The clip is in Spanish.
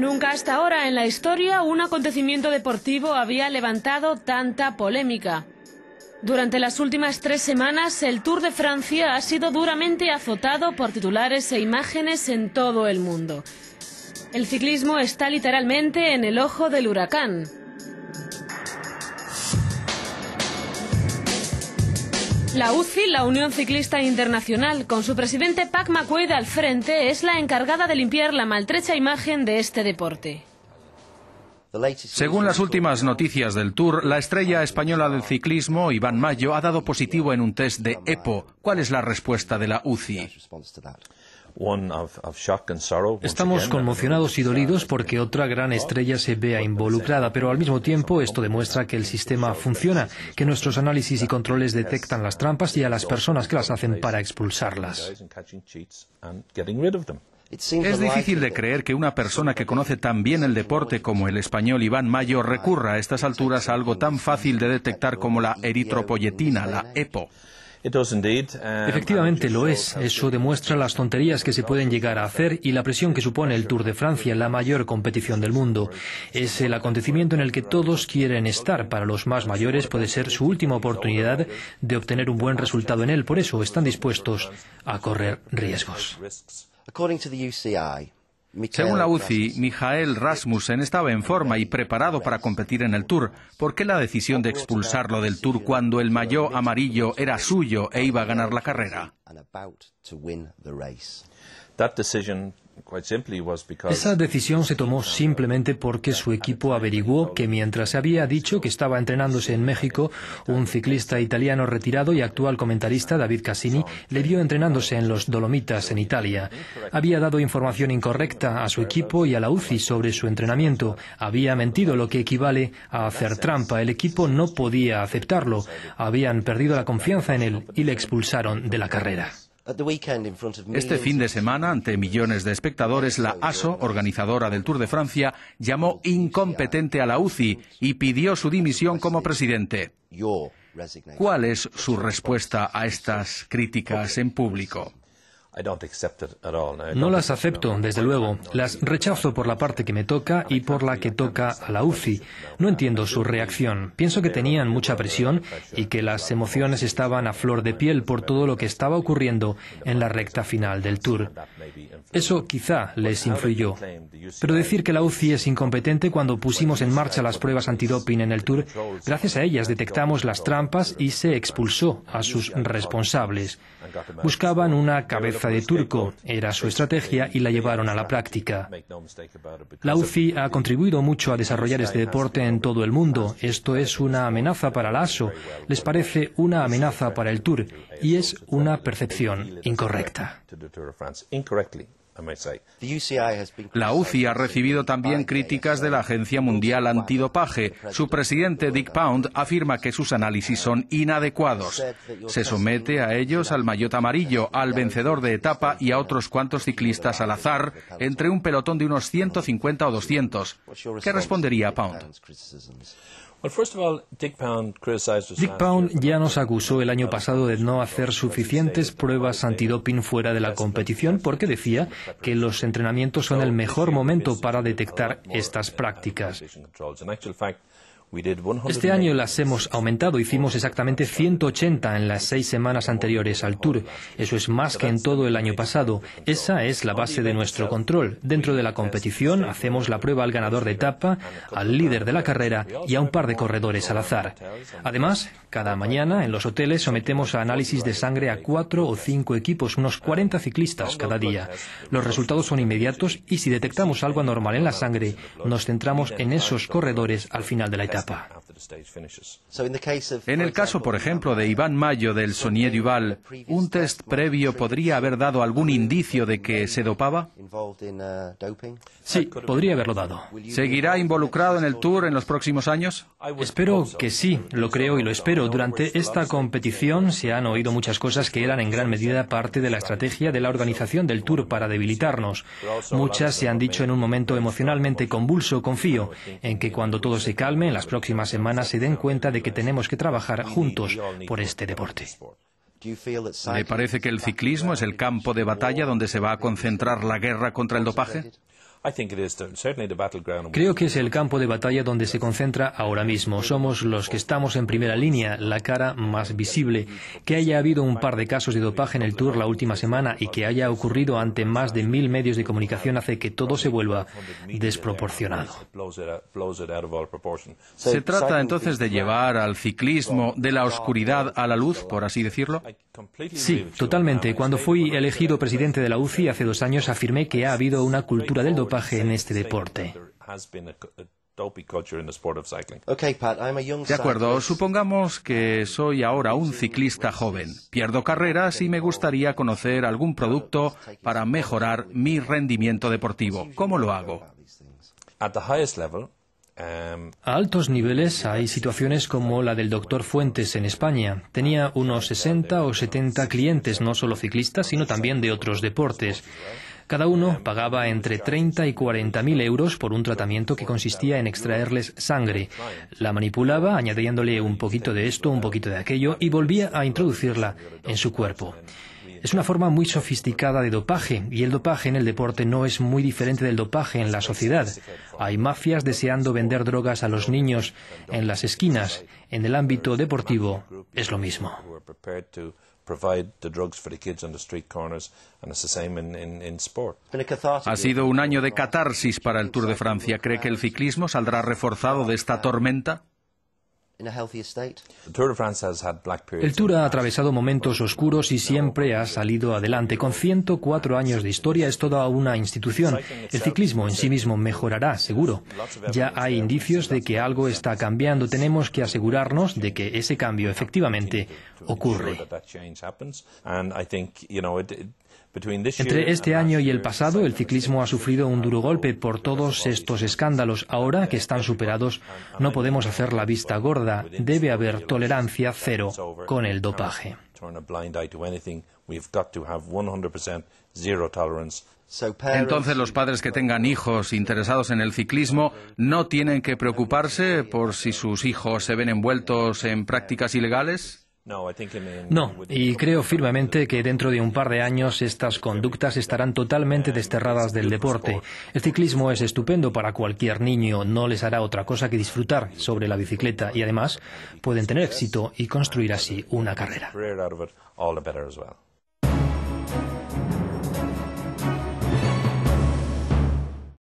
Nunca hasta ahora en la historia un acontecimiento deportivo había levantado tanta polémica. Durante las últimas tres semanas, el Tour de Francia ha sido duramente azotado por titulares e imágenes en todo el mundo. El ciclismo está literalmente en el ojo del huracán. La UCI, la Unión Ciclista Internacional, con su presidente Pac McQuaid al frente, es la encargada de limpiar la maltrecha imagen de este deporte. Según las últimas noticias del Tour, la estrella española del ciclismo, Iván Mayo, ha dado positivo en un test de EPO. ¿Cuál es la respuesta de la UCI? Estamos conmocionados y dolidos porque otra gran estrella se vea involucrada, pero al mismo tiempo esto demuestra que el sistema funciona, que nuestros análisis y controles detectan las trampas y a las personas que las hacen para expulsarlas. Es difícil de creer que una persona que conoce tan bien el deporte como el español Iván Mayo recurra a estas alturas a algo tan fácil de detectar como la eritropoyetina, la EPO. Um, Efectivamente lo es. Eso demuestra las tonterías que se pueden llegar a hacer y la presión que supone el Tour de Francia, la mayor competición del mundo. Es el acontecimiento en el que todos quieren estar. Para los más mayores puede ser su última oportunidad de obtener un buen resultado en él. Por eso están dispuestos a correr riesgos. Según la UCI, Mijael Rasmussen estaba en forma y preparado para competir en el Tour. ¿Por qué la decisión de expulsarlo del Tour cuando el mayor amarillo era suyo e iba a ganar la carrera? Esa decisión se tomó simplemente porque su equipo averiguó que mientras había dicho que estaba entrenándose en México, un ciclista italiano retirado y actual comentarista, David Cassini, le vio entrenándose en los Dolomitas, en Italia. Había dado información incorrecta a su equipo y a la UCI sobre su entrenamiento. Había mentido, lo que equivale a hacer trampa. El equipo no podía aceptarlo. Habían perdido la confianza en él y le expulsaron de la carrera. Este fin de semana, ante millones de espectadores, la ASO, organizadora del Tour de Francia, llamó incompetente a la UCI y pidió su dimisión como presidente. ¿Cuál es su respuesta a estas críticas en público? No las acepto, desde luego. Las rechazo por la parte que me toca y por la que toca a la UCI. No entiendo su reacción. Pienso que tenían mucha presión y que las emociones estaban a flor de piel por todo lo que estaba ocurriendo en la recta final del Tour. Eso quizá les influyó. Pero decir que la UCI es incompetente cuando pusimos en marcha las pruebas antidoping en el Tour, gracias a ellas detectamos las trampas y se expulsó a sus responsables. Buscaban una cabeza de Turco, era su estrategia y la llevaron a la práctica. La UCI ha contribuido mucho a desarrollar este deporte en todo el mundo. Esto es una amenaza para la ASO, les parece una amenaza para el Tour y es una percepción incorrecta. La UCI ha recibido también críticas de la Agencia Mundial Antidopaje. Su presidente Dick Pound afirma que sus análisis son inadecuados. Se somete a ellos al maillot amarillo, al vencedor de etapa y a otros cuantos ciclistas al azar entre un pelotón de unos 150 o 200. ¿Qué respondería Pound? Dick Pound ya nos acusó el año pasado de no hacer suficientes pruebas antidoping fuera de la competición porque decía que los entrenamientos son el mejor momento para detectar estas prácticas. Este año las hemos aumentado, hicimos exactamente 180 en las seis semanas anteriores al tour. Eso es más que en todo el año pasado. Esa es la base de nuestro control. Dentro de la competición hacemos la prueba al ganador de etapa, al líder de la carrera y a un par de corredores al azar. Además, cada mañana en los hoteles sometemos a análisis de sangre a cuatro o cinco equipos, unos 40 ciclistas cada día. Los resultados son inmediatos y si detectamos algo anormal en la sangre, nos centramos en esos corredores al final de la etapa. Papa En el caso, por ejemplo, de Iván Mayo del Sonier Duval, ¿un test previo podría haber dado algún indicio de que se dopaba? Uh, sí, podría haberlo dado. ¿Seguirá involucrado en el Tour en los próximos años? Espero que sí, lo creo y lo espero. Durante esta competición se han oído muchas cosas que eran en gran medida parte de la estrategia de la organización del Tour para debilitarnos. Muchas se han dicho en un momento emocionalmente convulso. Confío en que cuando todo se calme en las próximas semanas, se den cuenta de que tenemos que trabajar juntos por este deporte. ¿Le parece que el ciclismo es el campo de batalla donde se va a concentrar la guerra contra el dopaje? Creo que es el campo de batalla donde se concentra ahora mismo. Somos los que estamos en primera línea, la cara más visible. Que haya habido un par de casos de dopaje en el Tour la última semana y que haya ocurrido ante más de mil medios de comunicación hace que todo se vuelva desproporcionado. ¿Se trata entonces de llevar al ciclismo de la oscuridad a la luz, por así decirlo? Sí, totalmente. Cuando fui elegido presidente de la UCI hace dos años afirmé que ha habido una cultura del dopaje en este deporte. De acuerdo, supongamos que soy ahora un ciclista joven. Pierdo carreras y me gustaría conocer algún producto para mejorar mi rendimiento deportivo. ¿Cómo lo hago? Um, a altos niveles hay situaciones como la del doctor Fuentes en España. Tenía unos 60 o 70 clientes, no solo ciclistas, sino también de otros deportes. Cada uno pagaba entre 30 y 40 mil euros por un tratamiento que consistía en extraerles sangre. La manipulaba añadiéndole un poquito de esto, un poquito de aquello y volvía a introducirla en su cuerpo. Es una forma muy sofisticada de dopaje y el dopaje en el deporte no es muy diferente del dopaje en la sociedad. Hay mafias deseando vender drogas a los niños en las esquinas. En el ámbito deportivo es lo mismo. Ha sido un año de catarsis para el Tour de Francia. ¿Cree que el ciclismo saldrá reforzado de esta tormenta? El Tour ha atravesado momentos oscuros y siempre ha salido adelante. Con 104 años de historia es toda una institución. El ciclismo en sí mismo mejorará, seguro. Ya hay indicios de que algo está cambiando. Tenemos que asegurarnos de que ese cambio efectivamente ocurre. Entre este año y el pasado, el ciclismo ha sufrido un duro golpe por todos estos escándalos. Ahora que están superados, no podemos hacer la vista gorda. Debe haber tolerancia cero con el dopaje. Entonces los padres que tengan hijos interesados en el ciclismo no tienen que preocuparse por si sus hijos se ven envueltos en prácticas ilegales. No, y creo firmemente que dentro de un par de años estas conductas estarán totalmente desterradas del deporte. El ciclismo es estupendo para cualquier niño, no les hará otra cosa que disfrutar sobre la bicicleta y además pueden tener éxito y construir así una carrera.